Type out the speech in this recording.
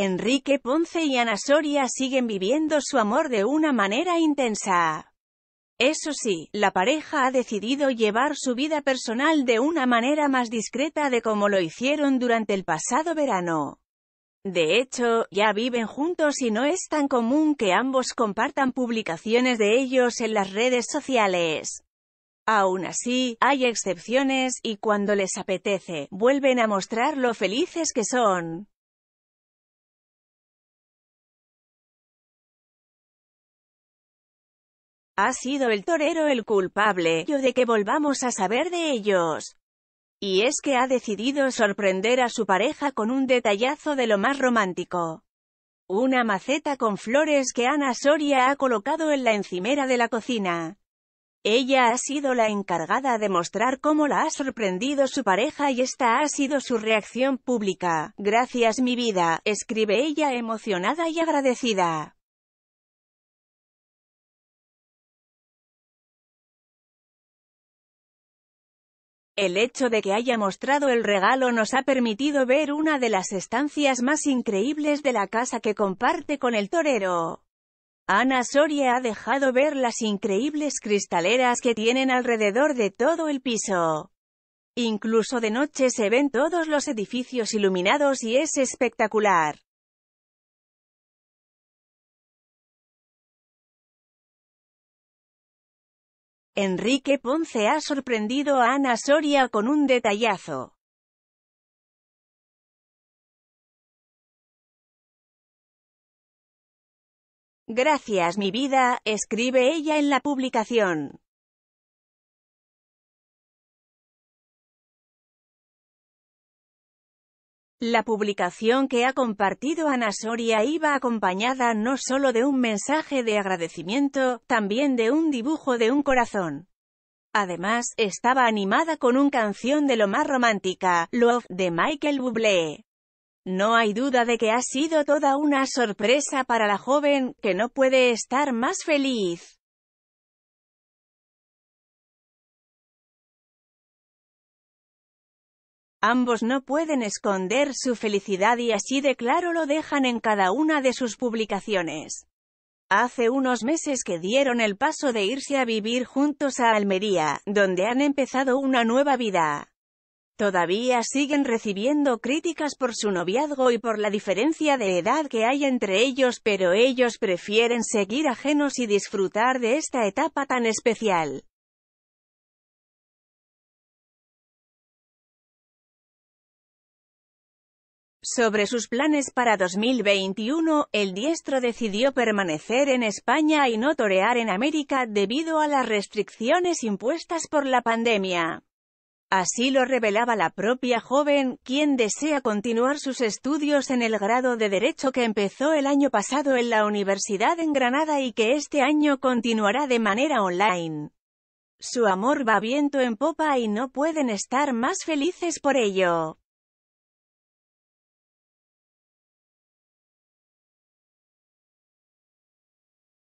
Enrique Ponce y Ana Soria siguen viviendo su amor de una manera intensa. Eso sí, la pareja ha decidido llevar su vida personal de una manera más discreta de como lo hicieron durante el pasado verano. De hecho, ya viven juntos y no es tan común que ambos compartan publicaciones de ellos en las redes sociales. Aún así, hay excepciones, y cuando les apetece, vuelven a mostrar lo felices que son. Ha sido el torero el culpable, yo de que volvamos a saber de ellos. Y es que ha decidido sorprender a su pareja con un detallazo de lo más romántico. Una maceta con flores que Ana Soria ha colocado en la encimera de la cocina. Ella ha sido la encargada de mostrar cómo la ha sorprendido su pareja y esta ha sido su reacción pública. Gracias mi vida, escribe ella emocionada y agradecida. El hecho de que haya mostrado el regalo nos ha permitido ver una de las estancias más increíbles de la casa que comparte con el torero. Ana Soria ha dejado ver las increíbles cristaleras que tienen alrededor de todo el piso. Incluso de noche se ven todos los edificios iluminados y es espectacular. Enrique Ponce ha sorprendido a Ana Soria con un detallazo. Gracias mi vida, escribe ella en la publicación. La publicación que ha compartido Ana Soria iba acompañada no solo de un mensaje de agradecimiento, también de un dibujo de un corazón. Además, estaba animada con una canción de lo más romántica, Love, de Michael Bublé. No hay duda de que ha sido toda una sorpresa para la joven, que no puede estar más feliz. Ambos no pueden esconder su felicidad y así de claro lo dejan en cada una de sus publicaciones. Hace unos meses que dieron el paso de irse a vivir juntos a Almería, donde han empezado una nueva vida. Todavía siguen recibiendo críticas por su noviazgo y por la diferencia de edad que hay entre ellos, pero ellos prefieren seguir ajenos y disfrutar de esta etapa tan especial. Sobre sus planes para 2021, el diestro decidió permanecer en España y no torear en América debido a las restricciones impuestas por la pandemia. Así lo revelaba la propia joven, quien desea continuar sus estudios en el grado de Derecho que empezó el año pasado en la Universidad en Granada y que este año continuará de manera online. Su amor va viento en popa y no pueden estar más felices por ello.